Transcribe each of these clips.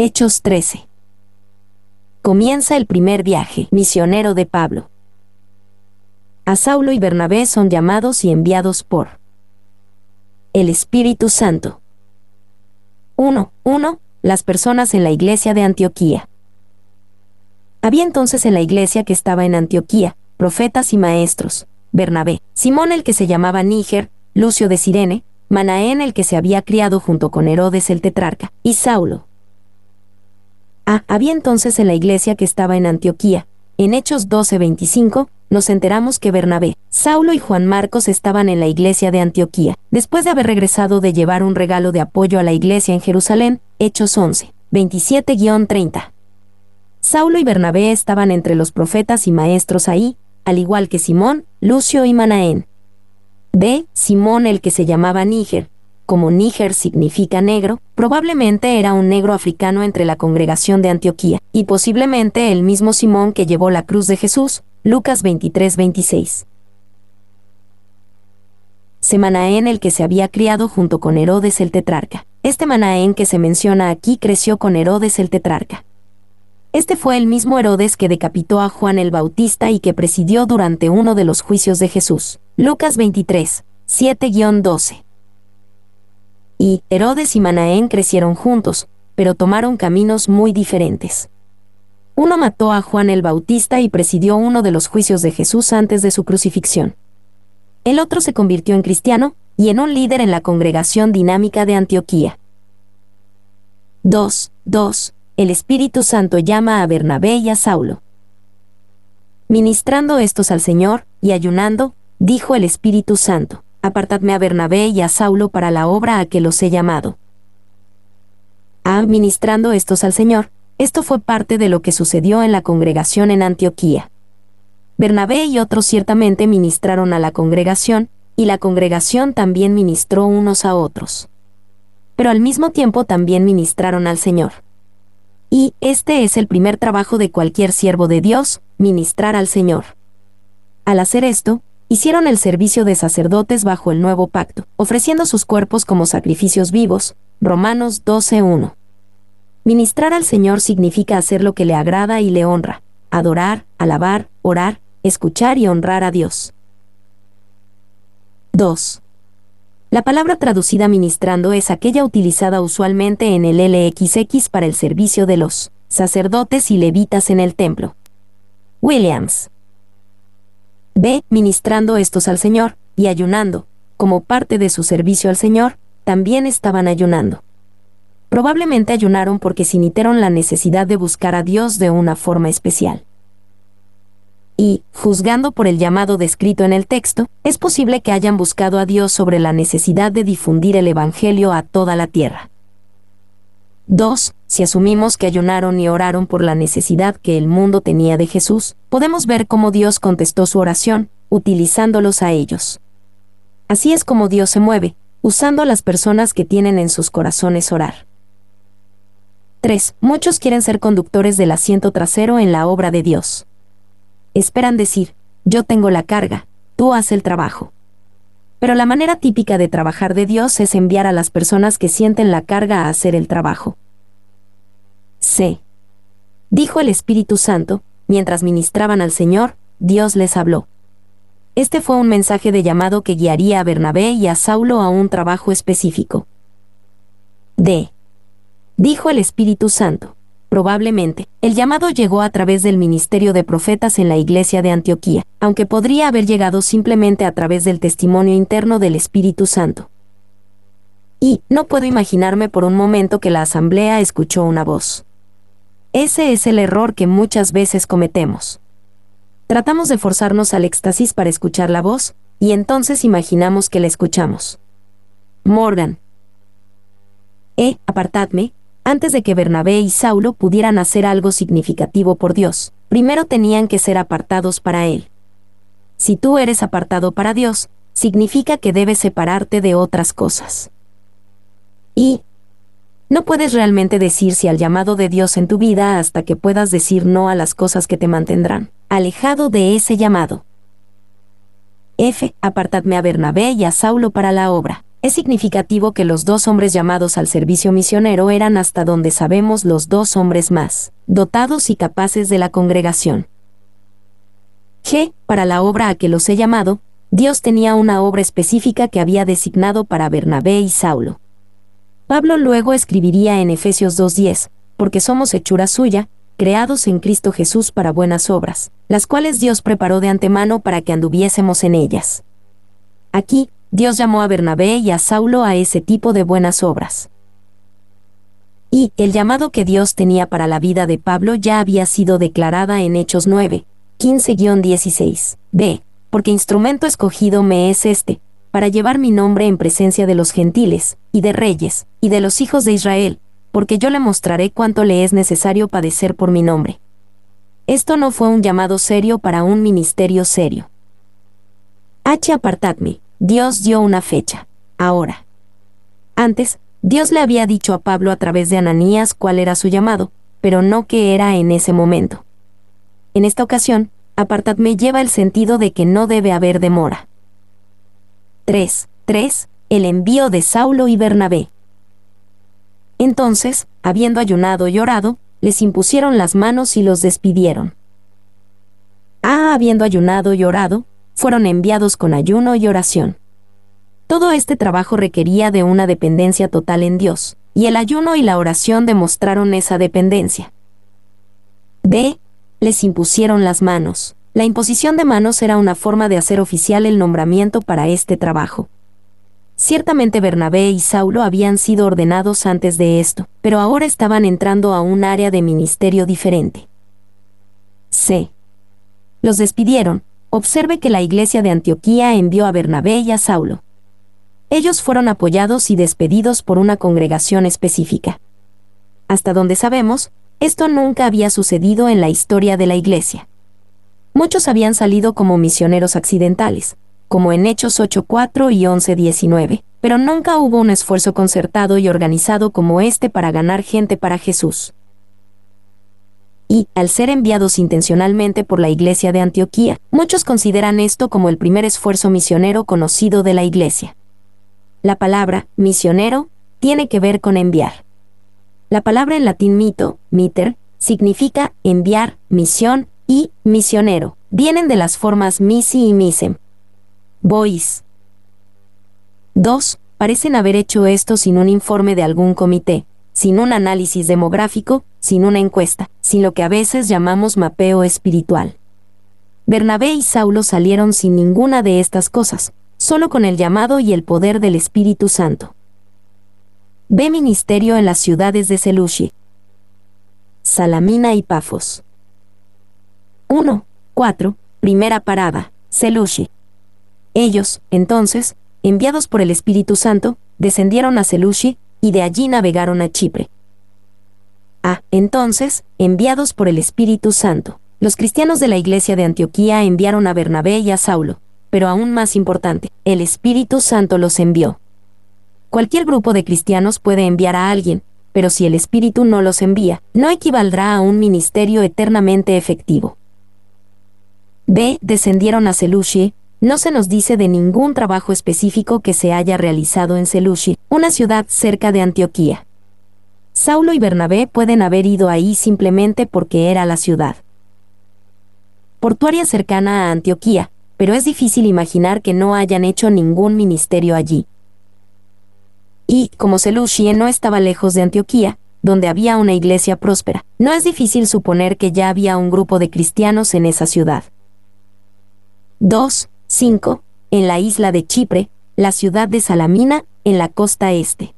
Hechos 13. Comienza el primer viaje misionero de Pablo. A Saulo y Bernabé son llamados y enviados por el Espíritu Santo. 1. Las personas en la iglesia de Antioquía. Había entonces en la iglesia que estaba en Antioquía, profetas y maestros, Bernabé, Simón el que se llamaba Níger, Lucio de Sirene, Manaén el que se había criado junto con Herodes el tetrarca, y Saulo. A ah, había entonces en la iglesia que estaba en Antioquía. En Hechos 12:25, nos enteramos que Bernabé, Saulo y Juan Marcos estaban en la iglesia de Antioquía, después de haber regresado de llevar un regalo de apoyo a la iglesia en Jerusalén, Hechos 11, 27-30. Saulo y Bernabé estaban entre los profetas y maestros ahí, al igual que Simón, Lucio y Manaén. B. Simón el que se llamaba Níger, como Níger significa negro, probablemente era un negro africano entre la congregación de Antioquía, y posiblemente el mismo Simón que llevó la cruz de Jesús, Lucas 23-26. Semanaén el que se había criado junto con Herodes el tetrarca. Este Manaén que se menciona aquí creció con Herodes el tetrarca. Este fue el mismo Herodes que decapitó a Juan el Bautista y que presidió durante uno de los juicios de Jesús. Lucas 23, 7-12 y Herodes y Manaén crecieron juntos, pero tomaron caminos muy diferentes. Uno mató a Juan el Bautista y presidió uno de los juicios de Jesús antes de su crucifixión. El otro se convirtió en cristiano y en un líder en la congregación dinámica de Antioquía. 2. El Espíritu Santo llama a Bernabé y a Saulo. Ministrando estos al Señor, y ayunando, dijo el Espíritu Santo apartadme a Bernabé y a Saulo para la obra a que los he llamado. Ah, administrando estos al Señor, esto fue parte de lo que sucedió en la congregación en Antioquía. Bernabé y otros ciertamente ministraron a la congregación, y la congregación también ministró unos a otros. Pero al mismo tiempo también ministraron al Señor. Y este es el primer trabajo de cualquier siervo de Dios, ministrar al Señor. Al hacer esto, hicieron el servicio de sacerdotes bajo el nuevo pacto, ofreciendo sus cuerpos como sacrificios vivos. Romanos 12.1. Ministrar al Señor significa hacer lo que le agrada y le honra, adorar, alabar, orar, escuchar y honrar a Dios. 2. La palabra traducida ministrando es aquella utilizada usualmente en el LXX para el servicio de los sacerdotes y levitas en el templo. Williams. B. Ministrando estos al Señor, y ayunando, como parte de su servicio al Señor, también estaban ayunando. Probablemente ayunaron porque sintieron la necesidad de buscar a Dios de una forma especial. Y, juzgando por el llamado descrito en el texto, es posible que hayan buscado a Dios sobre la necesidad de difundir el Evangelio a toda la tierra. 2 si asumimos que ayunaron y oraron por la necesidad que el mundo tenía de Jesús, podemos ver cómo Dios contestó su oración, utilizándolos a ellos. Así es como Dios se mueve, usando a las personas que tienen en sus corazones orar. 3. Muchos quieren ser conductores del asiento trasero en la obra de Dios. Esperan decir, yo tengo la carga, tú haz el trabajo. Pero la manera típica de trabajar de Dios es enviar a las personas que sienten la carga a hacer el trabajo. C. Dijo el Espíritu Santo, mientras ministraban al Señor, Dios les habló. Este fue un mensaje de llamado que guiaría a Bernabé y a Saulo a un trabajo específico. D. Dijo el Espíritu Santo. Probablemente, el llamado llegó a través del ministerio de profetas en la iglesia de Antioquía, aunque podría haber llegado simplemente a través del testimonio interno del Espíritu Santo. Y, no puedo imaginarme por un momento que la asamblea escuchó una voz. Ese es el error que muchas veces cometemos. Tratamos de forzarnos al éxtasis para escuchar la voz, y entonces imaginamos que la escuchamos. Morgan. Eh, apartadme, antes de que Bernabé y Saulo pudieran hacer algo significativo por Dios, primero tenían que ser apartados para Él. Si tú eres apartado para Dios, significa que debes separarte de otras cosas. Y, no puedes realmente decir si al llamado de Dios en tu vida hasta que puedas decir no a las cosas que te mantendrán, alejado de ese llamado. F. Apartadme a Bernabé y a Saulo para la obra. Es significativo que los dos hombres llamados al servicio misionero eran hasta donde sabemos los dos hombres más, dotados y capaces de la congregación. G. Para la obra a que los he llamado, Dios tenía una obra específica que había designado para Bernabé y Saulo. Pablo luego escribiría en Efesios 2.10, porque somos hechura suya, creados en Cristo Jesús para buenas obras, las cuales Dios preparó de antemano para que anduviésemos en ellas. Aquí, Dios llamó a Bernabé y a Saulo a ese tipo de buenas obras. Y el llamado que Dios tenía para la vida de Pablo ya había sido declarada en Hechos 9, 15-16. B. Porque instrumento escogido me es este, para llevar mi nombre en presencia de los gentiles, y de reyes, y de los hijos de Israel, porque yo le mostraré cuánto le es necesario padecer por mi nombre. Esto no fue un llamado serio para un ministerio serio. H. Apartadme, Dios dio una fecha, ahora. Antes, Dios le había dicho a Pablo a través de Ananías cuál era su llamado, pero no que era en ese momento. En esta ocasión, apartadme lleva el sentido de que no debe haber demora. 3. 3. El envío de Saulo y Bernabé. Entonces, habiendo ayunado y orado, les impusieron las manos y los despidieron. A. Ah, habiendo ayunado y orado, fueron enviados con ayuno y oración. Todo este trabajo requería de una dependencia total en Dios, y el ayuno y la oración demostraron esa dependencia. B. Les impusieron las manos. La imposición de manos era una forma de hacer oficial el nombramiento para este trabajo. Ciertamente Bernabé y Saulo habían sido ordenados antes de esto, pero ahora estaban entrando a un área de ministerio diferente. C. Los despidieron. Observe que la iglesia de Antioquía envió a Bernabé y a Saulo. Ellos fueron apoyados y despedidos por una congregación específica. Hasta donde sabemos, esto nunca había sucedido en la historia de la iglesia. Muchos habían salido como misioneros accidentales, como en Hechos 8.4 y 11.19, pero nunca hubo un esfuerzo concertado y organizado como este para ganar gente para Jesús. Y, al ser enviados intencionalmente por la Iglesia de Antioquía, muchos consideran esto como el primer esfuerzo misionero conocido de la Iglesia. La palabra, misionero, tiene que ver con enviar. La palabra en latín mito, miter, significa enviar, misión, y misionero vienen de las formas misi y misem. Bois. 2. Parecen haber hecho esto sin un informe de algún comité, sin un análisis demográfico, sin una encuesta, sin lo que a veces llamamos mapeo espiritual. Bernabé y Saulo salieron sin ninguna de estas cosas, solo con el llamado y el poder del Espíritu Santo. Ve ministerio en las ciudades de Selushi, Salamina y Pafos. 1, 4, primera parada, Selushi. Ellos, entonces, enviados por el Espíritu Santo, descendieron a Selushi, y de allí navegaron a Chipre. A. Ah, entonces, enviados por el Espíritu Santo, los cristianos de la iglesia de Antioquía enviaron a Bernabé y a Saulo, pero aún más importante, el Espíritu Santo los envió. Cualquier grupo de cristianos puede enviar a alguien, pero si el Espíritu no los envía, no equivaldrá a un ministerio eternamente efectivo. B. Descendieron a Selushi. No se nos dice de ningún trabajo específico que se haya realizado en Selushi, una ciudad cerca de Antioquía. Saulo y Bernabé pueden haber ido ahí simplemente porque era la ciudad portuaria cercana a Antioquía, pero es difícil imaginar que no hayan hecho ningún ministerio allí. Y, como Selushi no estaba lejos de Antioquía, donde había una iglesia próspera, no es difícil suponer que ya había un grupo de cristianos en esa ciudad. 2, 5, en la isla de Chipre, la ciudad de Salamina, en la costa este.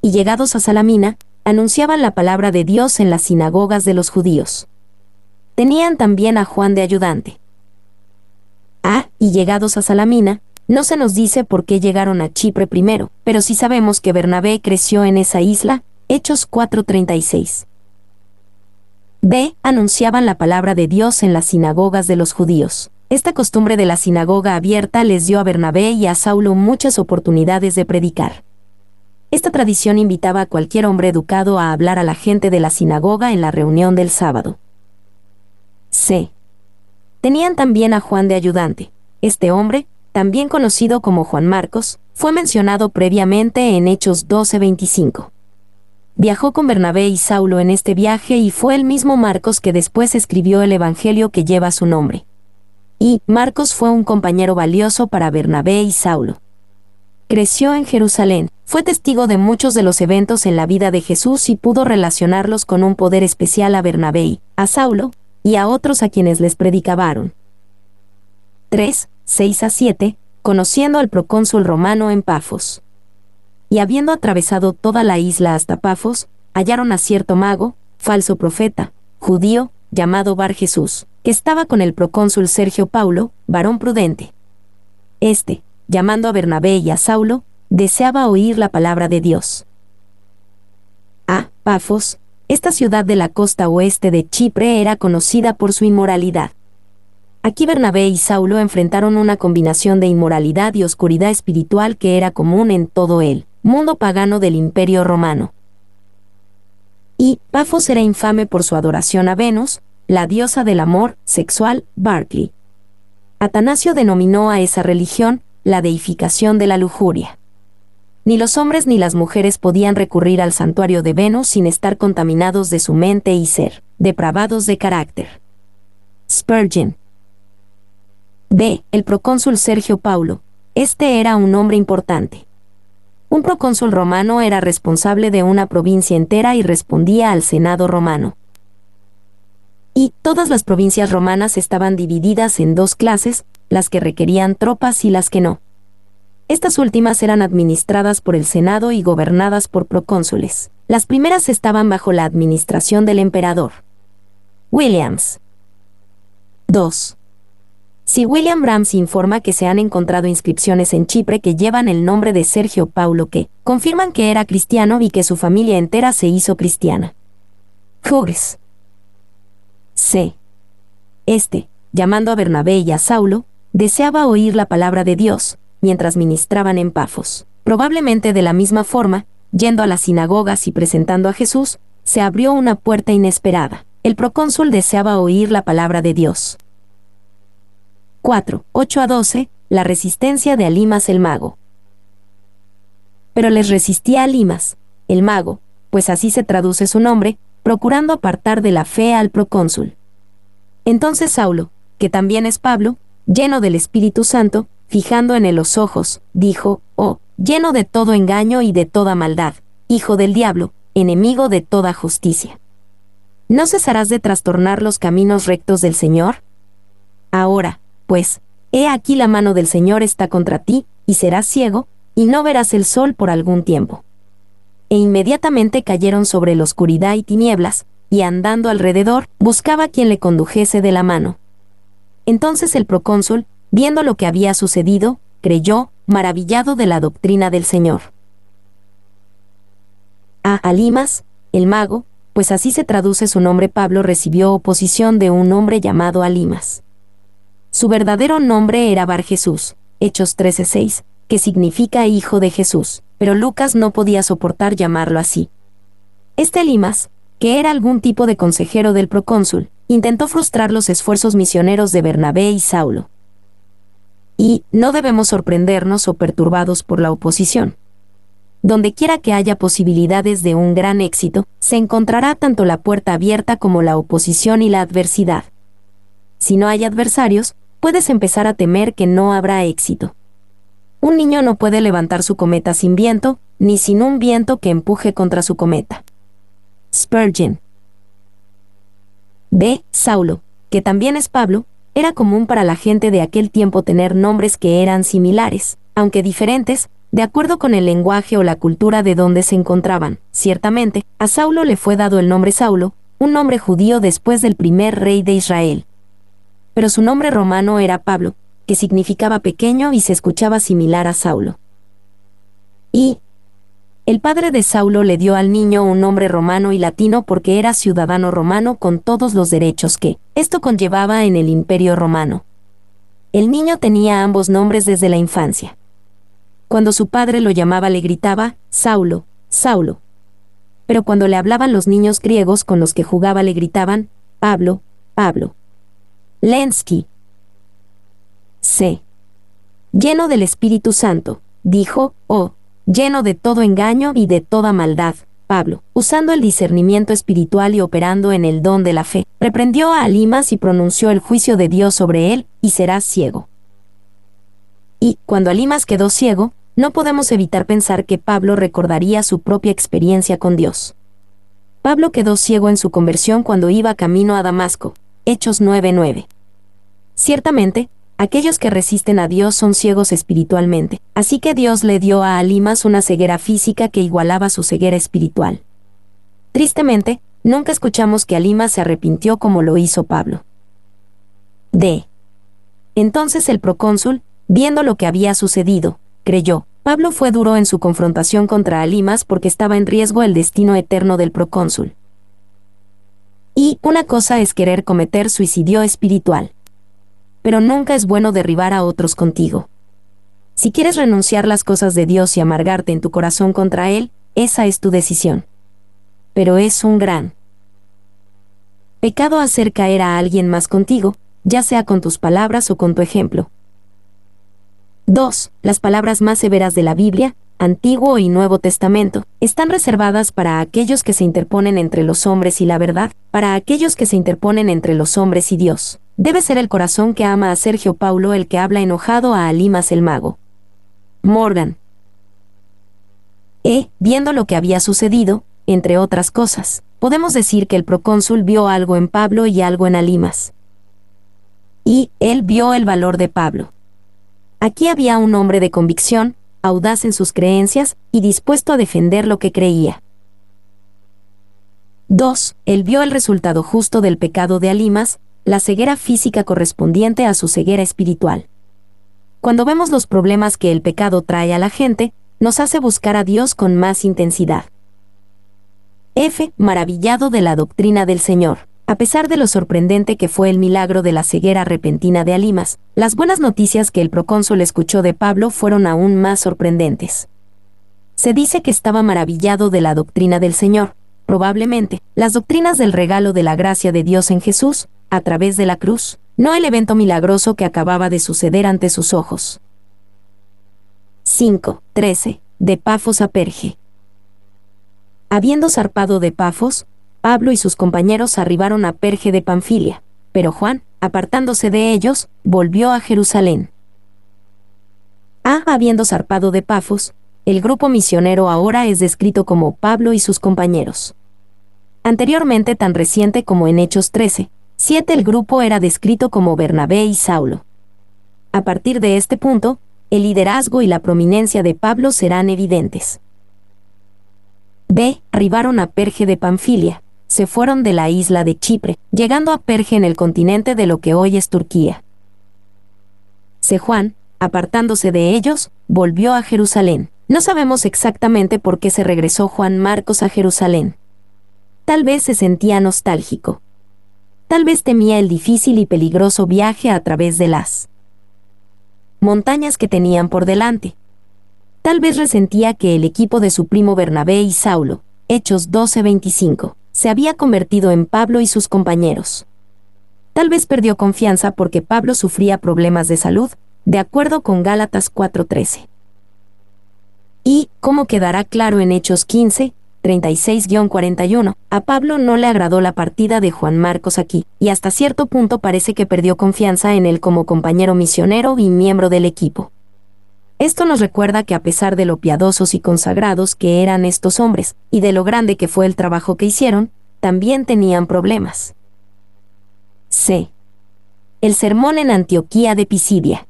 Y llegados a Salamina, anunciaban la palabra de Dios en las sinagogas de los judíos. Tenían también a Juan de ayudante. Ah, y llegados a Salamina, no se nos dice por qué llegaron a Chipre primero, pero sí sabemos que Bernabé creció en esa isla, Hechos 436. B. Anunciaban la palabra de Dios en las sinagogas de los judíos. Esta costumbre de la sinagoga abierta les dio a Bernabé y a Saulo muchas oportunidades de predicar. Esta tradición invitaba a cualquier hombre educado a hablar a la gente de la sinagoga en la reunión del sábado. C. Tenían también a Juan de ayudante. Este hombre, también conocido como Juan Marcos, fue mencionado previamente en Hechos 12:25. Viajó con Bernabé y Saulo en este viaje y fue el mismo Marcos que después escribió el Evangelio que lleva su nombre. Y Marcos fue un compañero valioso para Bernabé y Saulo. Creció en Jerusalén, fue testigo de muchos de los eventos en la vida de Jesús y pudo relacionarlos con un poder especial a Bernabé, a Saulo, y a otros a quienes les predicaban. 3, 6 a 7, conociendo al procónsul romano en Pafos y habiendo atravesado toda la isla hasta Pafos, hallaron a cierto mago, falso profeta, judío, llamado Bar Jesús, que estaba con el procónsul Sergio Paulo, varón prudente. Este, llamando a Bernabé y a Saulo, deseaba oír la palabra de Dios. A Pafos, esta ciudad de la costa oeste de Chipre era conocida por su inmoralidad. Aquí Bernabé y Saulo enfrentaron una combinación de inmoralidad y oscuridad espiritual que era común en todo él mundo pagano del Imperio Romano. Y Pafos era infame por su adoración a Venus, la diosa del amor sexual, Barclay. Atanasio denominó a esa religión la deificación de la lujuria. Ni los hombres ni las mujeres podían recurrir al santuario de Venus sin estar contaminados de su mente y ser, depravados de carácter. Spurgeon. B El procónsul Sergio Paulo. Este era un hombre importante. Un procónsul romano era responsable de una provincia entera y respondía al Senado romano. Y todas las provincias romanas estaban divididas en dos clases, las que requerían tropas y las que no. Estas últimas eran administradas por el Senado y gobernadas por procónsules. Las primeras estaban bajo la administración del emperador. Williams. 2. Si William Brahms informa que se han encontrado inscripciones en Chipre que llevan el nombre de Sergio Paulo que confirman que era cristiano y que su familia entera se hizo cristiana. Jorges. C. Este, llamando a Bernabé y a Saulo, deseaba oír la palabra de Dios, mientras ministraban en Pafos. Probablemente de la misma forma, yendo a las sinagogas y presentando a Jesús, se abrió una puerta inesperada. El procónsul deseaba oír la palabra de Dios. 4, 8 a 12, la resistencia de Alimas el mago. Pero les resistía Alimas, el mago, pues así se traduce su nombre, procurando apartar de la fe al procónsul. Entonces Saulo, que también es Pablo, lleno del Espíritu Santo, fijando en él los ojos, dijo, oh, lleno de todo engaño y de toda maldad, hijo del diablo, enemigo de toda justicia. ¿No cesarás de trastornar los caminos rectos del Señor? Ahora, pues, he aquí la mano del Señor está contra ti, y serás ciego, y no verás el sol por algún tiempo. E inmediatamente cayeron sobre la oscuridad y tinieblas, y andando alrededor, buscaba quien le condujese de la mano. Entonces el procónsul, viendo lo que había sucedido, creyó, maravillado de la doctrina del Señor. A Alimas, el mago, pues así se traduce su nombre Pablo recibió oposición de un hombre llamado Alimas. Su verdadero nombre era Bar Jesús, Hechos 13:6, que significa Hijo de Jesús, pero Lucas no podía soportar llamarlo así. Este Limas, que era algún tipo de consejero del procónsul, intentó frustrar los esfuerzos misioneros de Bernabé y Saulo. Y, no debemos sorprendernos o perturbados por la oposición. Donde quiera que haya posibilidades de un gran éxito, se encontrará tanto la puerta abierta como la oposición y la adversidad. Si no hay adversarios, puedes empezar a temer que no habrá éxito. Un niño no puede levantar su cometa sin viento, ni sin un viento que empuje contra su cometa. Spurgeon. B. Saulo, que también es Pablo, era común para la gente de aquel tiempo tener nombres que eran similares, aunque diferentes, de acuerdo con el lenguaje o la cultura de donde se encontraban. Ciertamente, a Saulo le fue dado el nombre Saulo, un nombre judío después del primer rey de Israel, pero su nombre romano era Pablo, que significaba pequeño y se escuchaba similar a Saulo. Y el padre de Saulo le dio al niño un nombre romano y latino porque era ciudadano romano con todos los derechos que esto conllevaba en el imperio romano. El niño tenía ambos nombres desde la infancia. Cuando su padre lo llamaba le gritaba, Saulo, Saulo. Pero cuando le hablaban los niños griegos con los que jugaba le gritaban, Pablo, Pablo. Lensky C. Lleno del Espíritu Santo, dijo, o, oh, lleno de todo engaño y de toda maldad, Pablo, usando el discernimiento espiritual y operando en el don de la fe, reprendió a Alimas y pronunció el juicio de Dios sobre él, y será ciego. Y, cuando Alimas quedó ciego, no podemos evitar pensar que Pablo recordaría su propia experiencia con Dios. Pablo quedó ciego en su conversión cuando iba camino a Damasco. Hechos 9:9. Ciertamente, aquellos que resisten a Dios son ciegos espiritualmente, así que Dios le dio a Alimas una ceguera física que igualaba su ceguera espiritual. Tristemente, nunca escuchamos que Alimas se arrepintió como lo hizo Pablo. D. Entonces el procónsul, viendo lo que había sucedido, creyó. Pablo fue duro en su confrontación contra Alimas porque estaba en riesgo el destino eterno del procónsul. Y una cosa es querer cometer suicidio espiritual, pero nunca es bueno derribar a otros contigo. Si quieres renunciar las cosas de Dios y amargarte en tu corazón contra Él, esa es tu decisión. Pero es un gran pecado hacer caer a alguien más contigo, ya sea con tus palabras o con tu ejemplo. 2. Las palabras más severas de la Biblia, Antiguo y Nuevo Testamento, están reservadas para aquellos que se interponen entre los hombres y la verdad, para aquellos que se interponen entre los hombres y Dios. Debe ser el corazón que ama a Sergio Paulo el que habla enojado a Alimas el mago. Morgan. E, viendo lo que había sucedido, entre otras cosas, podemos decir que el procónsul vio algo en Pablo y algo en Alimas. Y, él vio el valor de Pablo. Aquí había un hombre de convicción, audaz en sus creencias y dispuesto a defender lo que creía. 2. Él vio el resultado justo del pecado de Alimas, la ceguera física correspondiente a su ceguera espiritual. Cuando vemos los problemas que el pecado trae a la gente, nos hace buscar a Dios con más intensidad. F. Maravillado de la doctrina del Señor. A pesar de lo sorprendente que fue el milagro de la ceguera repentina de Alimas, las buenas noticias que el procónsul escuchó de Pablo fueron aún más sorprendentes. Se dice que estaba maravillado de la doctrina del Señor. Probablemente, las doctrinas del regalo de la gracia de Dios en Jesús a través de la cruz, no el evento milagroso que acababa de suceder ante sus ojos. 5. 13. De Pafos a Perge. Habiendo zarpado de Pafos, Pablo y sus compañeros arribaron a Perge de Panfilia, pero Juan, apartándose de ellos, volvió a Jerusalén. a ah, habiendo zarpado de Pafos, el grupo misionero ahora es descrito como Pablo y sus compañeros. Anteriormente tan reciente como en Hechos 13, 7. El grupo era descrito como Bernabé y Saulo. A partir de este punto, el liderazgo y la prominencia de Pablo serán evidentes. B. Arribaron a Perge de Panfilia, se fueron de la isla de Chipre, llegando a Perge en el continente de lo que hoy es Turquía. C. Juan, apartándose de ellos, volvió a Jerusalén. No sabemos exactamente por qué se regresó Juan Marcos a Jerusalén. Tal vez se sentía nostálgico. Tal vez temía el difícil y peligroso viaje a través de las montañas que tenían por delante. Tal vez resentía que el equipo de su primo Bernabé y Saulo, Hechos 12:25, se había convertido en Pablo y sus compañeros. Tal vez perdió confianza porque Pablo sufría problemas de salud, de acuerdo con Gálatas 4:13. Y, como quedará claro en Hechos 15, 36-41, a Pablo no le agradó la partida de Juan Marcos aquí, y hasta cierto punto parece que perdió confianza en él como compañero misionero y miembro del equipo. Esto nos recuerda que a pesar de lo piadosos y consagrados que eran estos hombres, y de lo grande que fue el trabajo que hicieron, también tenían problemas. C. El sermón en Antioquía de Pisidia.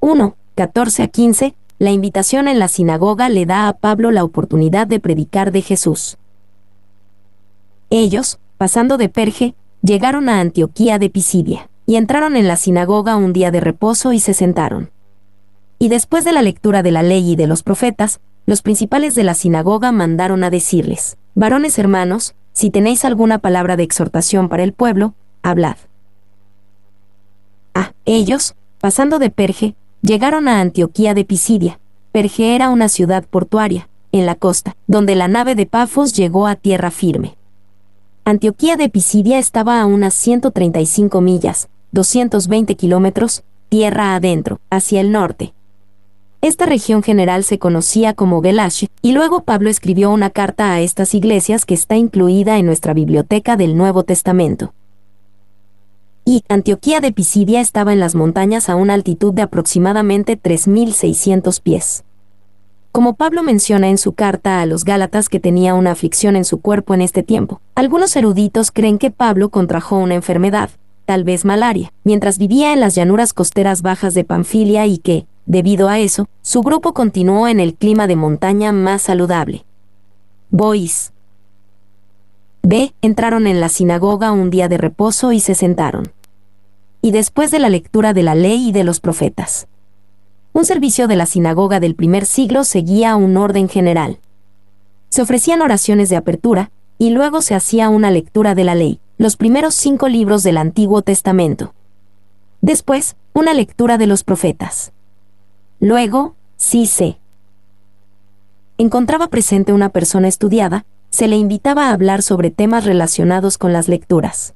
1. 14 a 15, la invitación en la sinagoga le da a Pablo la oportunidad de predicar de Jesús. Ellos, pasando de Perge, llegaron a Antioquía de Pisidia, y entraron en la sinagoga un día de reposo y se sentaron. Y después de la lectura de la ley y de los profetas, los principales de la sinagoga mandaron a decirles, Varones hermanos, si tenéis alguna palabra de exhortación para el pueblo, hablad. A ellos, pasando de Perge, Llegaron a Antioquía de Pisidia. Perge era una ciudad portuaria, en la costa, donde la nave de Pafos llegó a tierra firme. Antioquía de Pisidia estaba a unas 135 millas, 220 kilómetros, tierra adentro, hacia el norte. Esta región general se conocía como Gelash, y luego Pablo escribió una carta a estas iglesias que está incluida en nuestra biblioteca del Nuevo Testamento y Antioquía de Pisidia estaba en las montañas a una altitud de aproximadamente 3.600 pies. Como Pablo menciona en su carta a los Gálatas que tenía una aflicción en su cuerpo en este tiempo, algunos eruditos creen que Pablo contrajo una enfermedad, tal vez malaria, mientras vivía en las llanuras costeras bajas de Panfilia y que, debido a eso, su grupo continuó en el clima de montaña más saludable. Boys, B. Entraron en la sinagoga un día de reposo y se sentaron y después de la lectura de la ley y de los profetas. Un servicio de la sinagoga del primer siglo seguía un orden general. Se ofrecían oraciones de apertura, y luego se hacía una lectura de la ley, los primeros cinco libros del Antiguo Testamento. Después, una lectura de los profetas. Luego, sí se encontraba presente una persona estudiada, se le invitaba a hablar sobre temas relacionados con las lecturas.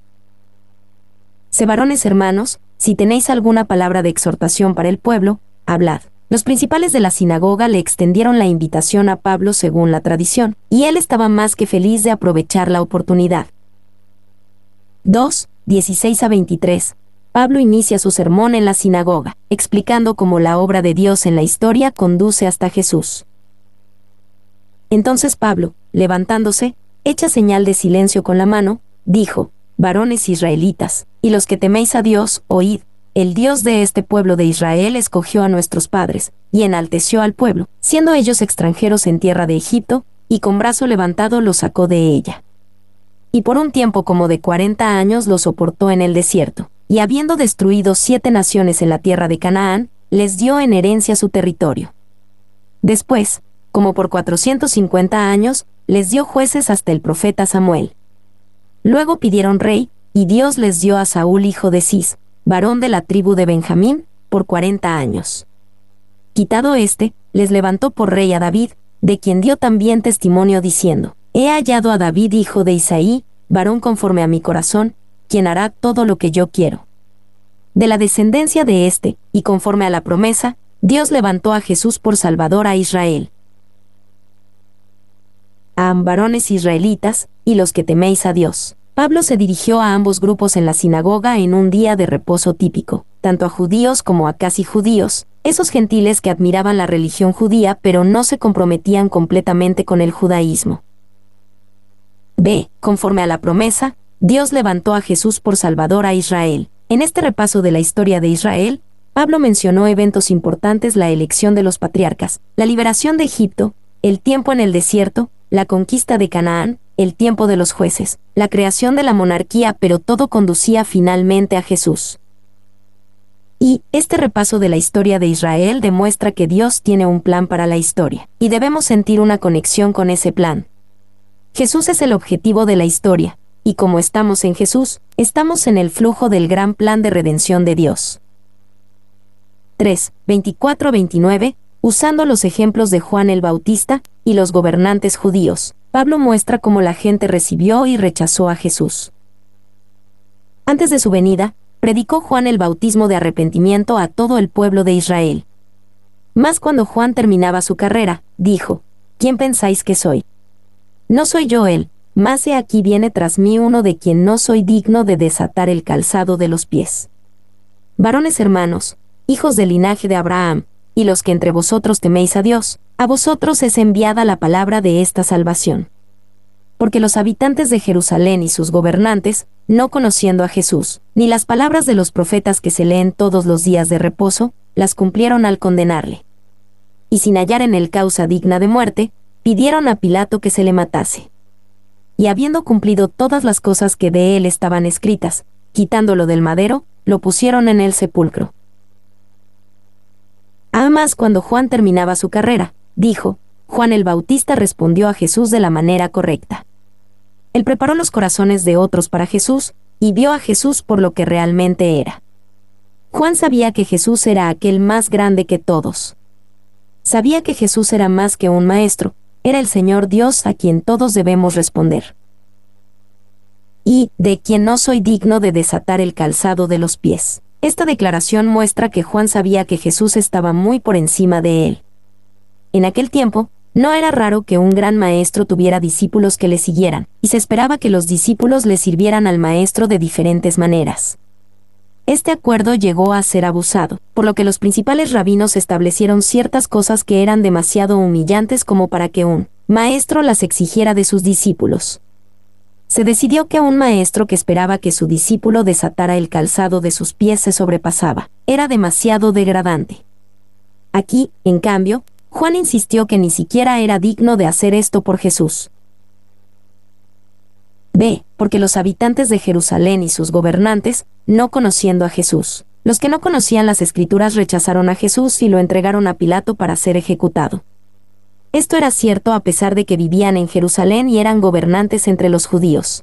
«Se varones hermanos, si tenéis alguna palabra de exhortación para el pueblo, hablad. Los principales de la sinagoga le extendieron la invitación a Pablo según la tradición, y él estaba más que feliz de aprovechar la oportunidad. 2, 16 a 23. Pablo inicia su sermón en la sinagoga, explicando cómo la obra de Dios en la historia conduce hasta Jesús. Entonces Pablo, levantándose, echa señal de silencio con la mano, dijo, varones israelitas, y los que teméis a Dios, oíd. El Dios de este pueblo de Israel escogió a nuestros padres, y enalteció al pueblo, siendo ellos extranjeros en tierra de Egipto, y con brazo levantado los sacó de ella. Y por un tiempo como de cuarenta años los soportó en el desierto, y habiendo destruido siete naciones en la tierra de Canaán, les dio en herencia su territorio. Después, como por cuatrocientos cincuenta años, les dio jueces hasta el profeta Samuel. Luego pidieron rey, y Dios les dio a Saúl hijo de Cis, varón de la tribu de Benjamín, por cuarenta años. Quitado éste, les levantó por rey a David, de quien dio también testimonio diciendo, He hallado a David hijo de Isaí, varón conforme a mi corazón, quien hará todo lo que yo quiero. De la descendencia de éste, y conforme a la promesa, Dios levantó a Jesús por Salvador a Israel. A varones israelitas, y los que teméis a Dios. Pablo se dirigió a ambos grupos en la sinagoga en un día de reposo típico, tanto a judíos como a casi judíos, esos gentiles que admiraban la religión judía pero no se comprometían completamente con el judaísmo. B. Conforme a la promesa, Dios levantó a Jesús por Salvador a Israel. En este repaso de la historia de Israel, Pablo mencionó eventos importantes la elección de los patriarcas, la liberación de Egipto, el tiempo en el desierto, la conquista de Canaán, el tiempo de los jueces, la creación de la monarquía, pero todo conducía finalmente a Jesús. Y, este repaso de la historia de Israel demuestra que Dios tiene un plan para la historia, y debemos sentir una conexión con ese plan. Jesús es el objetivo de la historia, y como estamos en Jesús, estamos en el flujo del gran plan de redención de Dios. 3. 24-29, usando los ejemplos de Juan el Bautista y los gobernantes judíos, Pablo muestra cómo la gente recibió y rechazó a Jesús. Antes de su venida, predicó Juan el bautismo de arrepentimiento a todo el pueblo de Israel. Más cuando Juan terminaba su carrera, dijo, ¿quién pensáis que soy? No soy yo él, más he aquí viene tras mí uno de quien no soy digno de desatar el calzado de los pies. Varones hermanos, hijos del linaje de Abraham, y los que entre vosotros teméis a Dios, a vosotros es enviada la palabra de esta salvación. Porque los habitantes de Jerusalén y sus gobernantes, no conociendo a Jesús, ni las palabras de los profetas que se leen todos los días de reposo, las cumplieron al condenarle. Y sin hallar en él causa digna de muerte, pidieron a Pilato que se le matase. Y habiendo cumplido todas las cosas que de él estaban escritas, quitándolo del madero, lo pusieron en el sepulcro. Además, cuando Juan terminaba su carrera, dijo, Juan el Bautista respondió a Jesús de la manera correcta. Él preparó los corazones de otros para Jesús, y vio a Jesús por lo que realmente era. Juan sabía que Jesús era aquel más grande que todos. Sabía que Jesús era más que un maestro, era el Señor Dios a quien todos debemos responder. Y, de quien no soy digno de desatar el calzado de los pies. Esta declaración muestra que Juan sabía que Jesús estaba muy por encima de él. En aquel tiempo, no era raro que un gran maestro tuviera discípulos que le siguieran, y se esperaba que los discípulos le sirvieran al maestro de diferentes maneras. Este acuerdo llegó a ser abusado, por lo que los principales rabinos establecieron ciertas cosas que eran demasiado humillantes como para que un maestro las exigiera de sus discípulos se decidió que un maestro que esperaba que su discípulo desatara el calzado de sus pies se sobrepasaba. Era demasiado degradante. Aquí, en cambio, Juan insistió que ni siquiera era digno de hacer esto por Jesús. B. Porque los habitantes de Jerusalén y sus gobernantes, no conociendo a Jesús, los que no conocían las escrituras rechazaron a Jesús y lo entregaron a Pilato para ser ejecutado. Esto era cierto a pesar de que vivían en Jerusalén y eran gobernantes entre los judíos.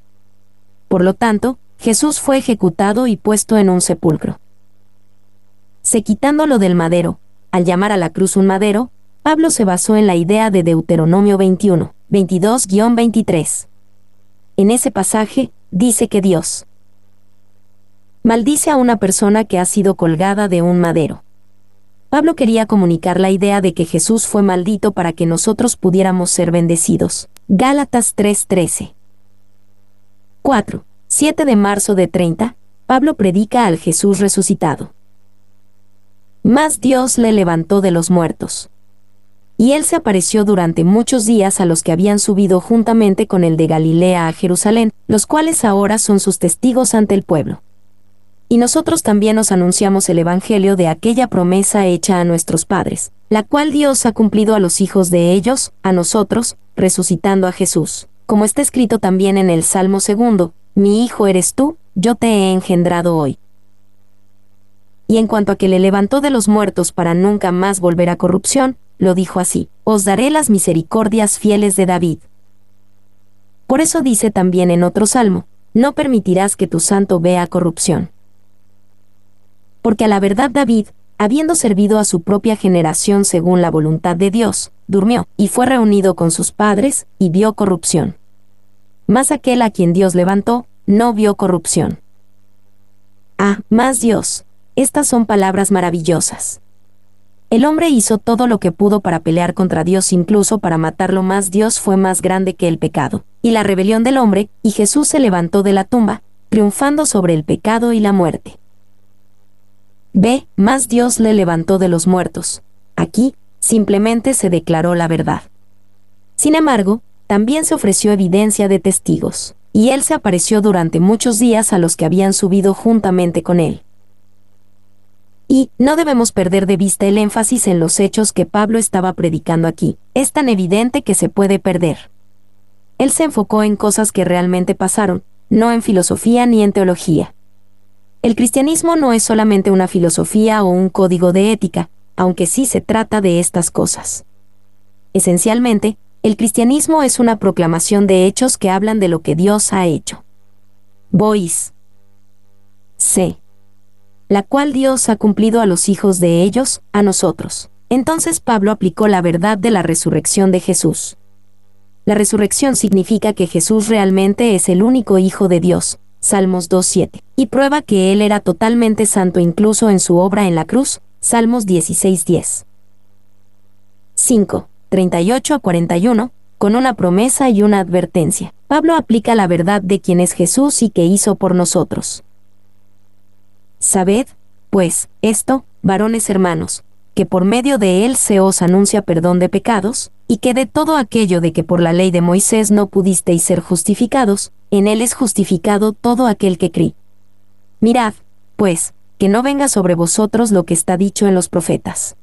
Por lo tanto, Jesús fue ejecutado y puesto en un sepulcro. Se quitando lo del madero, al llamar a la cruz un madero, Pablo se basó en la idea de Deuteronomio 21, 22-23. En ese pasaje, dice que Dios maldice a una persona que ha sido colgada de un madero. Pablo quería comunicar la idea de que Jesús fue maldito para que nosotros pudiéramos ser bendecidos. Gálatas 3:13. 4. 7 de marzo de 30, Pablo predica al Jesús resucitado. Mas Dios le levantó de los muertos. Y él se apareció durante muchos días a los que habían subido juntamente con el de Galilea a Jerusalén, los cuales ahora son sus testigos ante el pueblo y nosotros también os anunciamos el Evangelio de aquella promesa hecha a nuestros padres, la cual Dios ha cumplido a los hijos de ellos, a nosotros, resucitando a Jesús, como está escrito también en el Salmo segundo, Mi hijo eres tú, yo te he engendrado hoy. Y en cuanto a que le levantó de los muertos para nunca más volver a corrupción, lo dijo así, Os daré las misericordias fieles de David. Por eso dice también en otro salmo, No permitirás que tu santo vea corrupción porque a la verdad David, habiendo servido a su propia generación según la voluntad de Dios, durmió, y fue reunido con sus padres, y vio corrupción. Mas aquel a quien Dios levantó, no vio corrupción. Ah, más Dios, estas son palabras maravillosas. El hombre hizo todo lo que pudo para pelear contra Dios, incluso para matarlo, más Dios fue más grande que el pecado, y la rebelión del hombre, y Jesús se levantó de la tumba, triunfando sobre el pecado y la muerte. Ve, Más Dios le levantó de los muertos. Aquí, simplemente se declaró la verdad. Sin embargo, también se ofreció evidencia de testigos, y él se apareció durante muchos días a los que habían subido juntamente con él. Y, no debemos perder de vista el énfasis en los hechos que Pablo estaba predicando aquí, es tan evidente que se puede perder. Él se enfocó en cosas que realmente pasaron, no en filosofía ni en teología. El cristianismo no es solamente una filosofía o un código de ética, aunque sí se trata de estas cosas. Esencialmente, el cristianismo es una proclamación de hechos que hablan de lo que Dios ha hecho. Bois. C. La cual Dios ha cumplido a los hijos de ellos, a nosotros. Entonces Pablo aplicó la verdad de la resurrección de Jesús. La resurrección significa que Jesús realmente es el único Hijo de Dios, Salmos 2.7, y prueba que Él era totalmente santo incluso en su obra en la cruz, Salmos 16.10. 5. 38 a 41, con una promesa y una advertencia. Pablo aplica la verdad de quién es Jesús y qué hizo por nosotros. Sabed, pues, esto, varones hermanos, que por medio de él se os anuncia perdón de pecados, y que de todo aquello de que por la ley de Moisés no pudisteis ser justificados, en él es justificado todo aquel que cree. Mirad, pues, que no venga sobre vosotros lo que está dicho en los profetas.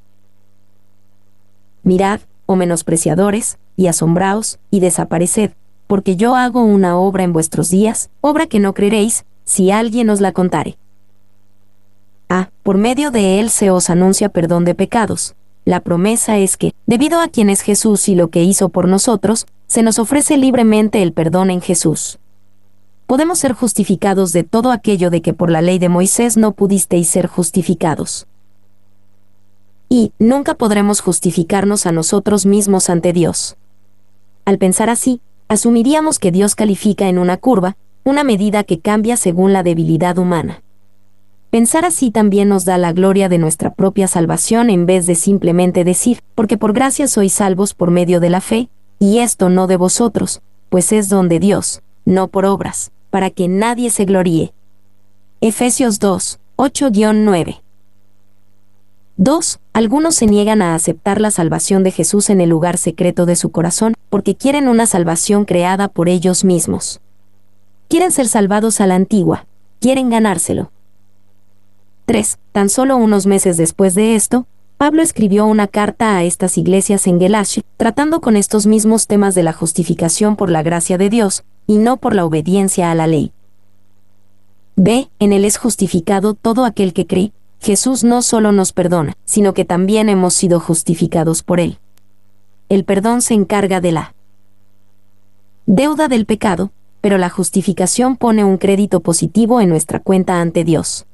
Mirad, oh menospreciadores, y asombraos, y desapareced, porque yo hago una obra en vuestros días, obra que no creeréis, si alguien os la contare. Ah, por medio de él se os anuncia perdón de pecados. La promesa es que, debido a quien es Jesús y lo que hizo por nosotros, se nos ofrece libremente el perdón en Jesús podemos ser justificados de todo aquello de que por la ley de Moisés no pudisteis ser justificados. Y, nunca podremos justificarnos a nosotros mismos ante Dios. Al pensar así, asumiríamos que Dios califica en una curva, una medida que cambia según la debilidad humana. Pensar así también nos da la gloria de nuestra propia salvación en vez de simplemente decir, porque por gracia sois salvos por medio de la fe, y esto no de vosotros, pues es don de Dios, no por obras para que nadie se gloríe. Efesios 2, 8-9. 2. Algunos se niegan a aceptar la salvación de Jesús en el lugar secreto de su corazón, porque quieren una salvación creada por ellos mismos. Quieren ser salvados a la antigua, quieren ganárselo. 3. Tan solo unos meses después de esto, Pablo escribió una carta a estas iglesias en Gelashi, tratando con estos mismos temas de la justificación por la gracia de Dios, y no por la obediencia a la ley. ve En él es justificado todo aquel que cree. Jesús no solo nos perdona, sino que también hemos sido justificados por él. El perdón se encarga de la deuda del pecado, pero la justificación pone un crédito positivo en nuestra cuenta ante Dios.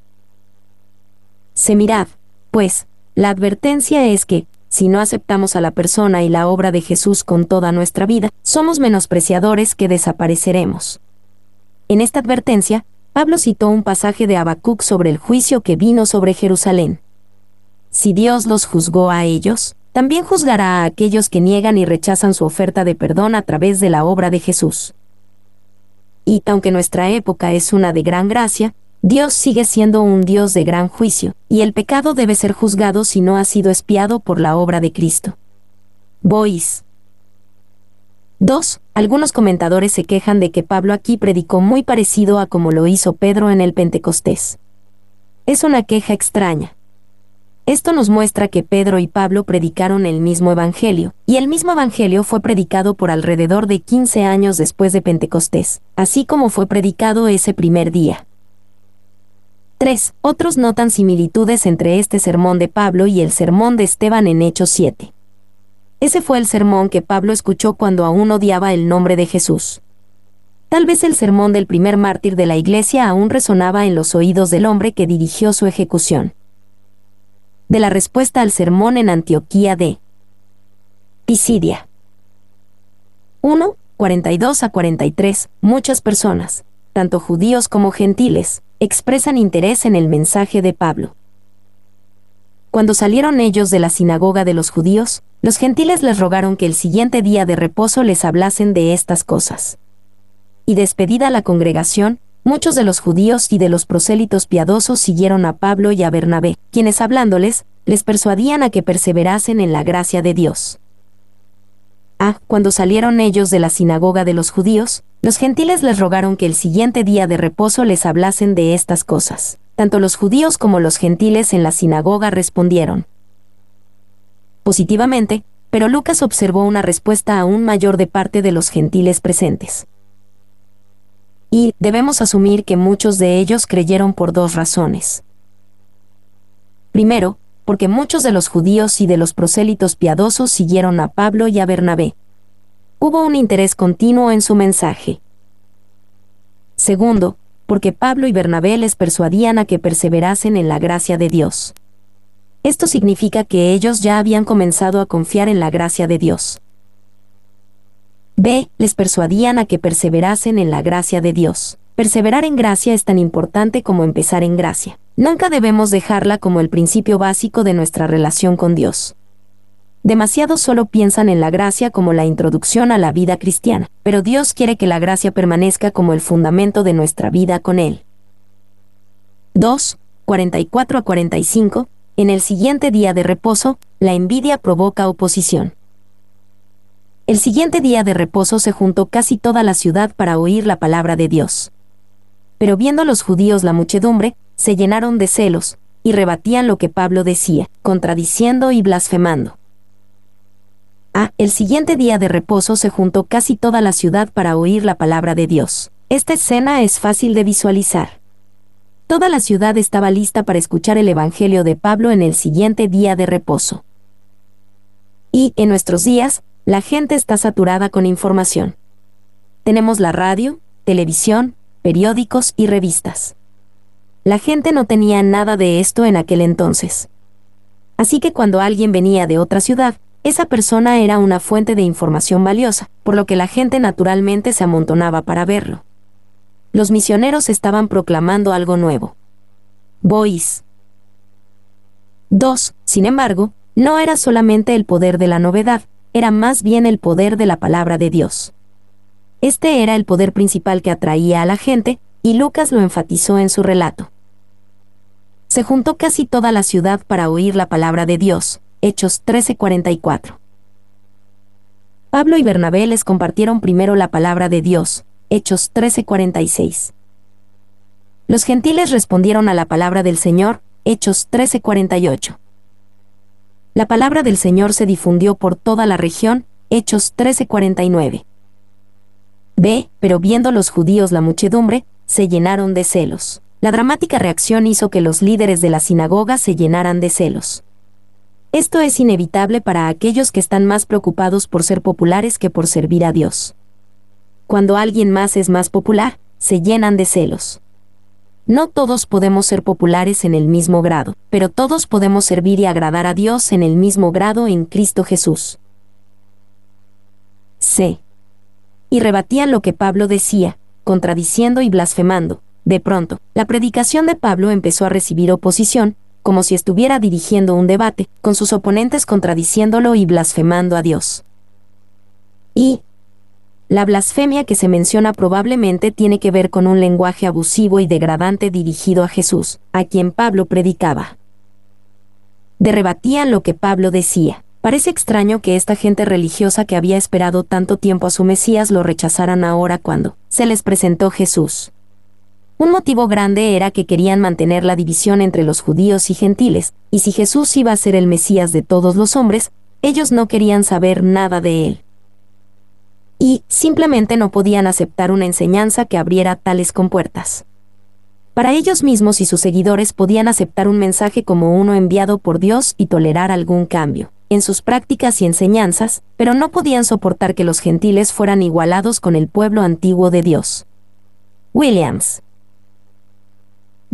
Se mirad, pues, la advertencia es que, si no aceptamos a la persona y la obra de Jesús con toda nuestra vida, somos menospreciadores que desapareceremos. En esta advertencia, Pablo citó un pasaje de Habacuc sobre el juicio que vino sobre Jerusalén. Si Dios los juzgó a ellos, también juzgará a aquellos que niegan y rechazan su oferta de perdón a través de la obra de Jesús. Y aunque nuestra época es una de gran gracia, Dios sigue siendo un Dios de gran juicio, y el pecado debe ser juzgado si no ha sido espiado por la obra de Cristo. Bois. 2. Algunos comentadores se quejan de que Pablo aquí predicó muy parecido a como lo hizo Pedro en el Pentecostés. Es una queja extraña. Esto nos muestra que Pedro y Pablo predicaron el mismo Evangelio, y el mismo Evangelio fue predicado por alrededor de 15 años después de Pentecostés, así como fue predicado ese primer día. 3. Otros notan similitudes entre este sermón de Pablo y el sermón de Esteban en Hechos 7. Ese fue el sermón que Pablo escuchó cuando aún odiaba el nombre de Jesús. Tal vez el sermón del primer mártir de la iglesia aún resonaba en los oídos del hombre que dirigió su ejecución. De la respuesta al sermón en Antioquía de Pisidia 1, 42 a 43, muchas personas, tanto judíos como gentiles, expresan interés en el mensaje de Pablo. Cuando salieron ellos de la sinagoga de los judíos, los gentiles les rogaron que el siguiente día de reposo les hablasen de estas cosas. Y despedida la congregación, muchos de los judíos y de los prosélitos piadosos siguieron a Pablo y a Bernabé, quienes hablándoles, les persuadían a que perseverasen en la gracia de Dios. Ah, cuando salieron ellos de la sinagoga de los judíos, los gentiles les rogaron que el siguiente día de reposo les hablasen de estas cosas. Tanto los judíos como los gentiles en la sinagoga respondieron positivamente, pero Lucas observó una respuesta aún mayor de parte de los gentiles presentes. Y debemos asumir que muchos de ellos creyeron por dos razones. Primero, porque muchos de los judíos y de los prosélitos piadosos siguieron a Pablo y a Bernabé hubo un interés continuo en su mensaje. Segundo, porque Pablo y Bernabé les persuadían a que perseverasen en la gracia de Dios. Esto significa que ellos ya habían comenzado a confiar en la gracia de Dios. B. Les persuadían a que perseverasen en la gracia de Dios. Perseverar en gracia es tan importante como empezar en gracia. Nunca debemos dejarla como el principio básico de nuestra relación con Dios. Demasiados solo piensan en la gracia como la introducción a la vida cristiana, pero Dios quiere que la gracia permanezca como el fundamento de nuestra vida con Él. 2. 44 a 45. En el siguiente día de reposo, la envidia provoca oposición. El siguiente día de reposo se juntó casi toda la ciudad para oír la palabra de Dios. Pero viendo los judíos la muchedumbre, se llenaron de celos, y rebatían lo que Pablo decía, contradiciendo y blasfemando. Ah, el siguiente día de reposo se juntó casi toda la ciudad para oír la palabra de Dios. Esta escena es fácil de visualizar. Toda la ciudad estaba lista para escuchar el Evangelio de Pablo en el siguiente día de reposo. Y, en nuestros días, la gente está saturada con información. Tenemos la radio, televisión, periódicos y revistas. La gente no tenía nada de esto en aquel entonces. Así que cuando alguien venía de otra ciudad, esa persona era una fuente de información valiosa, por lo que la gente naturalmente se amontonaba para verlo. Los misioneros estaban proclamando algo nuevo. Bois. 2. Sin embargo, no era solamente el poder de la novedad, era más bien el poder de la palabra de Dios. Este era el poder principal que atraía a la gente, y Lucas lo enfatizó en su relato. Se juntó casi toda la ciudad para oír la palabra de Dios, Hechos 13:44. Pablo y Bernabé les compartieron primero la palabra de Dios, Hechos 13:46. Los gentiles respondieron a la palabra del Señor, Hechos 13:48. La palabra del Señor se difundió por toda la región, Hechos 13:49. B. Pero viendo los judíos la muchedumbre, se llenaron de celos. La dramática reacción hizo que los líderes de la sinagoga se llenaran de celos. Esto es inevitable para aquellos que están más preocupados por ser populares que por servir a Dios. Cuando alguien más es más popular, se llenan de celos. No todos podemos ser populares en el mismo grado, pero todos podemos servir y agradar a Dios en el mismo grado en Cristo Jesús. C. Y rebatían lo que Pablo decía, contradiciendo y blasfemando. De pronto, la predicación de Pablo empezó a recibir oposición, como si estuviera dirigiendo un debate, con sus oponentes contradiciéndolo y blasfemando a Dios. Y la blasfemia que se menciona probablemente tiene que ver con un lenguaje abusivo y degradante dirigido a Jesús, a quien Pablo predicaba. Derrebatían lo que Pablo decía. Parece extraño que esta gente religiosa que había esperado tanto tiempo a su Mesías lo rechazaran ahora cuando se les presentó Jesús. Un motivo grande era que querían mantener la división entre los judíos y gentiles, y si Jesús iba a ser el Mesías de todos los hombres, ellos no querían saber nada de él. Y, simplemente no podían aceptar una enseñanza que abriera tales compuertas. Para ellos mismos y sus seguidores podían aceptar un mensaje como uno enviado por Dios y tolerar algún cambio, en sus prácticas y enseñanzas, pero no podían soportar que los gentiles fueran igualados con el pueblo antiguo de Dios. Williams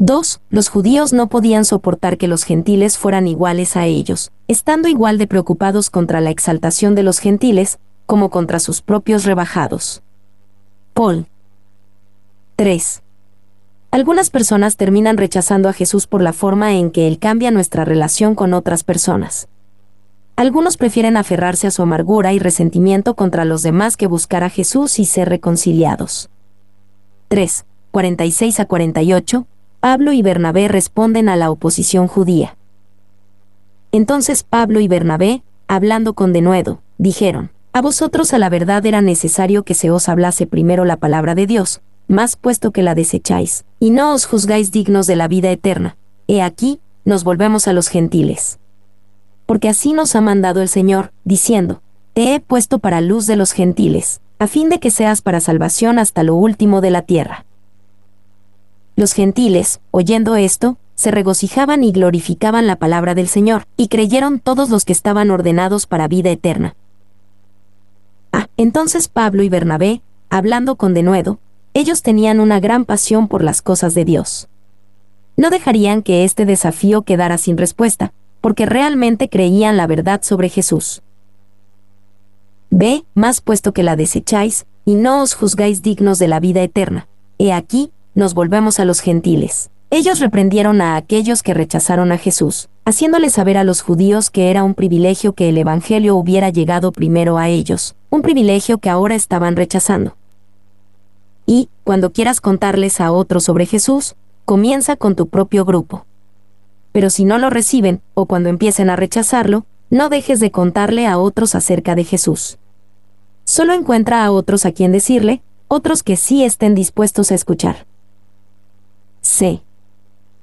2. Los judíos no podían soportar que los gentiles fueran iguales a ellos, estando igual de preocupados contra la exaltación de los gentiles, como contra sus propios rebajados. Paul. 3. Algunas personas terminan rechazando a Jesús por la forma en que Él cambia nuestra relación con otras personas. Algunos prefieren aferrarse a su amargura y resentimiento contra los demás que buscar a Jesús y ser reconciliados. 3. 46 a 48 Pablo y Bernabé responden a la oposición judía. Entonces Pablo y Bernabé, hablando con denuedo, dijeron, A vosotros a la verdad era necesario que se os hablase primero la palabra de Dios, más puesto que la desecháis, y no os juzgáis dignos de la vida eterna. He aquí, nos volvemos a los gentiles. Porque así nos ha mandado el Señor, diciendo, Te he puesto para luz de los gentiles, a fin de que seas para salvación hasta lo último de la tierra. Los gentiles, oyendo esto, se regocijaban y glorificaban la palabra del Señor, y creyeron todos los que estaban ordenados para vida eterna. Ah, entonces Pablo y Bernabé, hablando con denuedo, ellos tenían una gran pasión por las cosas de Dios. No dejarían que este desafío quedara sin respuesta, porque realmente creían la verdad sobre Jesús. Ve, más puesto que la desecháis, y no os juzgáis dignos de la vida eterna. He aquí, nos volvemos a los gentiles. Ellos reprendieron a aquellos que rechazaron a Jesús, haciéndoles saber a los judíos que era un privilegio que el Evangelio hubiera llegado primero a ellos, un privilegio que ahora estaban rechazando. Y, cuando quieras contarles a otros sobre Jesús, comienza con tu propio grupo. Pero si no lo reciben, o cuando empiecen a rechazarlo, no dejes de contarle a otros acerca de Jesús. Solo encuentra a otros a quien decirle, otros que sí estén dispuestos a escuchar. C.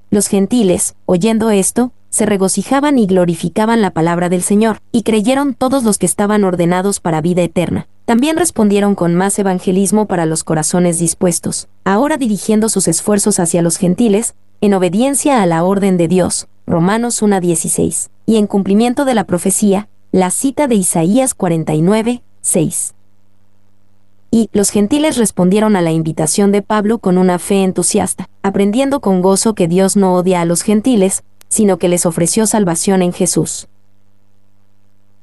Los gentiles, oyendo esto, se regocijaban y glorificaban la palabra del Señor, y creyeron todos los que estaban ordenados para vida eterna. También respondieron con más evangelismo para los corazones dispuestos, ahora dirigiendo sus esfuerzos hacia los gentiles, en obediencia a la orden de Dios, Romanos 1.16, y en cumplimiento de la profecía, la cita de Isaías 49, 6 y los gentiles respondieron a la invitación de Pablo con una fe entusiasta, aprendiendo con gozo que Dios no odia a los gentiles, sino que les ofreció salvación en Jesús.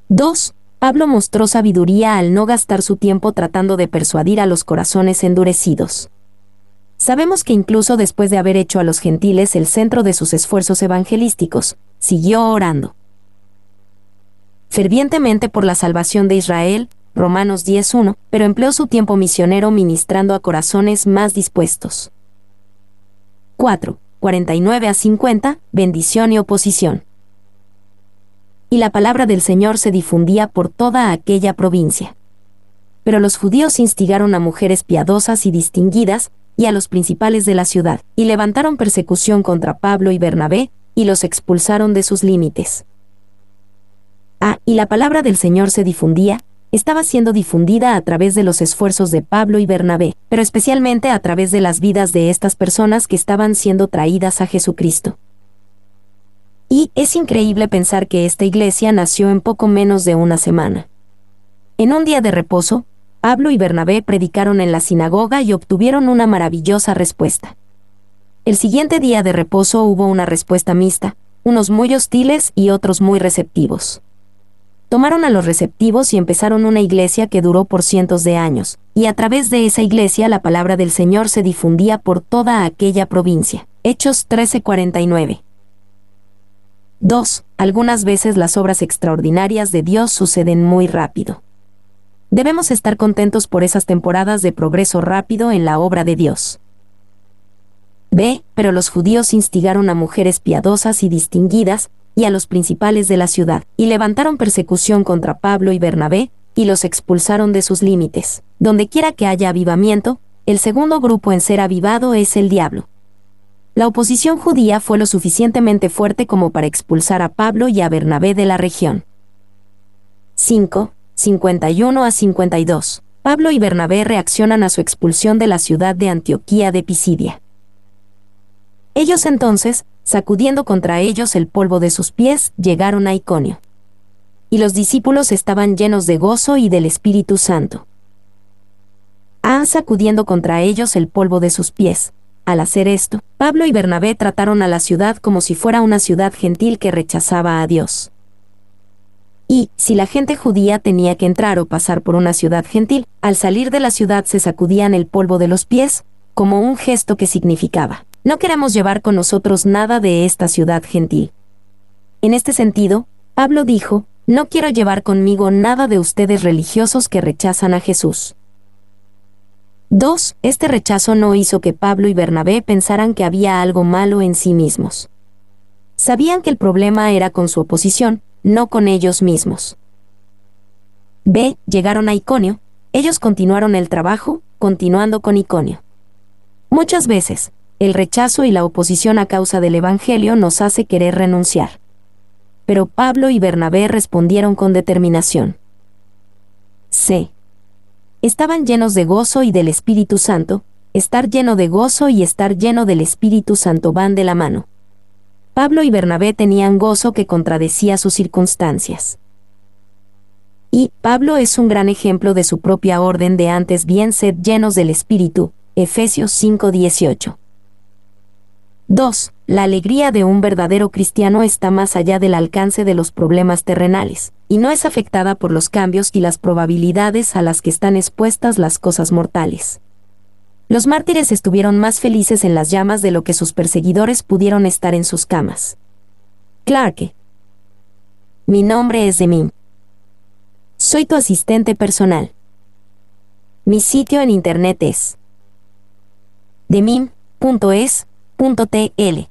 2. Pablo mostró sabiduría al no gastar su tiempo tratando de persuadir a los corazones endurecidos. Sabemos que incluso después de haber hecho a los gentiles el centro de sus esfuerzos evangelísticos, siguió orando fervientemente por la salvación de Israel, Romanos 10.1, pero empleó su tiempo misionero ministrando a corazones más dispuestos. 4. 49 a 50, bendición y oposición. Y la palabra del Señor se difundía por toda aquella provincia. Pero los judíos instigaron a mujeres piadosas y distinguidas, y a los principales de la ciudad, y levantaron persecución contra Pablo y Bernabé, y los expulsaron de sus límites. Ah, y la palabra del Señor se difundía, estaba siendo difundida a través de los esfuerzos de Pablo y Bernabé, pero especialmente a través de las vidas de estas personas que estaban siendo traídas a Jesucristo. Y es increíble pensar que esta iglesia nació en poco menos de una semana. En un día de reposo, Pablo y Bernabé predicaron en la sinagoga y obtuvieron una maravillosa respuesta. El siguiente día de reposo hubo una respuesta mixta, unos muy hostiles y otros muy receptivos tomaron a los receptivos y empezaron una iglesia que duró por cientos de años, y a través de esa iglesia la palabra del Señor se difundía por toda aquella provincia. Hechos 13:49. 2. Algunas veces las obras extraordinarias de Dios suceden muy rápido. Debemos estar contentos por esas temporadas de progreso rápido en la obra de Dios. B. Pero los judíos instigaron a mujeres piadosas y distinguidas, y a los principales de la ciudad, y levantaron persecución contra Pablo y Bernabé, y los expulsaron de sus límites. Donde quiera que haya avivamiento, el segundo grupo en ser avivado es el diablo. La oposición judía fue lo suficientemente fuerte como para expulsar a Pablo y a Bernabé de la región. 5. 51 a 52. Pablo y Bernabé reaccionan a su expulsión de la ciudad de Antioquía de Pisidia. Ellos entonces, sacudiendo contra ellos el polvo de sus pies, llegaron a Iconio. Y los discípulos estaban llenos de gozo y del Espíritu Santo. Ah, sacudiendo contra ellos el polvo de sus pies. Al hacer esto, Pablo y Bernabé trataron a la ciudad como si fuera una ciudad gentil que rechazaba a Dios. Y, si la gente judía tenía que entrar o pasar por una ciudad gentil, al salir de la ciudad se sacudían el polvo de los pies, como un gesto que significaba, no queremos llevar con nosotros nada de esta ciudad gentil. En este sentido, Pablo dijo, no quiero llevar conmigo nada de ustedes religiosos que rechazan a Jesús. 2. Este rechazo no hizo que Pablo y Bernabé pensaran que había algo malo en sí mismos. Sabían que el problema era con su oposición, no con ellos mismos. B. Llegaron a Iconio, ellos continuaron el trabajo, continuando con Iconio. Muchas veces, el rechazo y la oposición a causa del Evangelio nos hace querer renunciar. Pero Pablo y Bernabé respondieron con determinación. C. Estaban llenos de gozo y del Espíritu Santo, estar lleno de gozo y estar lleno del Espíritu Santo van de la mano. Pablo y Bernabé tenían gozo que contradecía sus circunstancias. Y Pablo es un gran ejemplo de su propia orden de antes bien sed llenos del Espíritu, Efesios 5:18. 2. La alegría de un verdadero cristiano está más allá del alcance de los problemas terrenales, y no es afectada por los cambios y las probabilidades a las que están expuestas las cosas mortales. Los mártires estuvieron más felices en las llamas de lo que sus perseguidores pudieron estar en sus camas. Clarke. Mi nombre es Demim. Soy tu asistente personal. Mi sitio en internet es demim.es. .tl